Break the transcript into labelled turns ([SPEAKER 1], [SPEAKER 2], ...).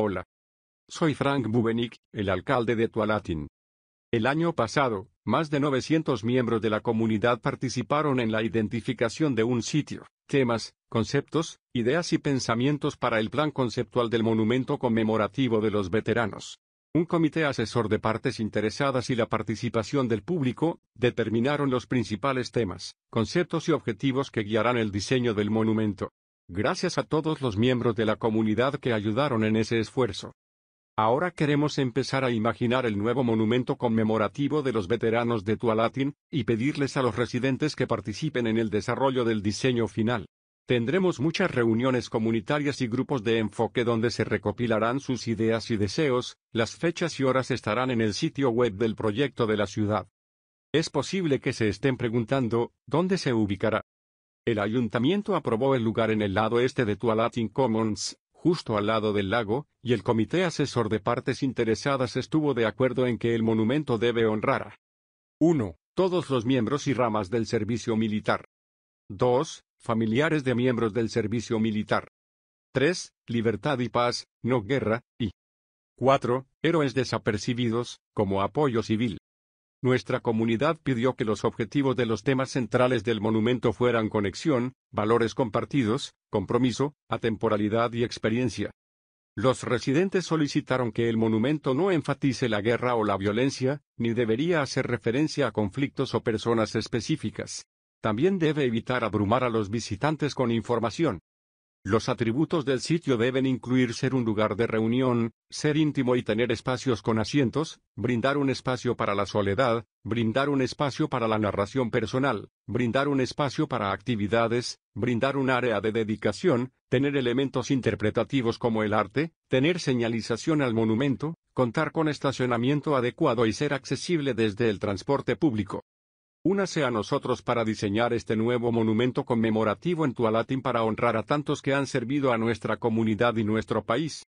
[SPEAKER 1] Hola. Soy Frank Bubenik, el alcalde de Tualatin. El año pasado, más de 900 miembros de la comunidad participaron en la identificación de un sitio, temas, conceptos, ideas y pensamientos para el plan conceptual del monumento conmemorativo de los veteranos. Un comité asesor de partes interesadas y la participación del público determinaron los principales temas, conceptos y objetivos que guiarán el diseño del monumento. Gracias a todos los miembros de la comunidad que ayudaron en ese esfuerzo. Ahora queremos empezar a imaginar el nuevo monumento conmemorativo de los veteranos de Tualatin, y pedirles a los residentes que participen en el desarrollo del diseño final. Tendremos muchas reuniones comunitarias y grupos de enfoque donde se recopilarán sus ideas y deseos, las fechas y horas estarán en el sitio web del proyecto de la ciudad. Es posible que se estén preguntando, ¿dónde se ubicará? El ayuntamiento aprobó el lugar en el lado este de Tualatin Commons, justo al lado del lago, y el comité asesor de partes interesadas estuvo de acuerdo en que el monumento debe honrar a 1. Todos los miembros y ramas del servicio militar. 2. Familiares de miembros del servicio militar. 3. Libertad y paz, no guerra, y 4. Héroes desapercibidos, como apoyo civil nuestra comunidad pidió que los objetivos de los temas centrales del monumento fueran conexión, valores compartidos, compromiso, atemporalidad y experiencia. Los residentes solicitaron que el monumento no enfatice la guerra o la violencia, ni debería hacer referencia a conflictos o personas específicas. También debe evitar abrumar a los visitantes con información. Los atributos del sitio deben incluir ser un lugar de reunión, ser íntimo y tener espacios con asientos, brindar un espacio para la soledad, brindar un espacio para la narración personal, brindar un espacio para actividades, brindar un área de dedicación, tener elementos interpretativos como el arte, tener señalización al monumento, contar con estacionamiento adecuado y ser accesible desde el transporte público. Únase a nosotros para diseñar este nuevo monumento conmemorativo en Tualatin para honrar a tantos que han servido a nuestra comunidad y nuestro país.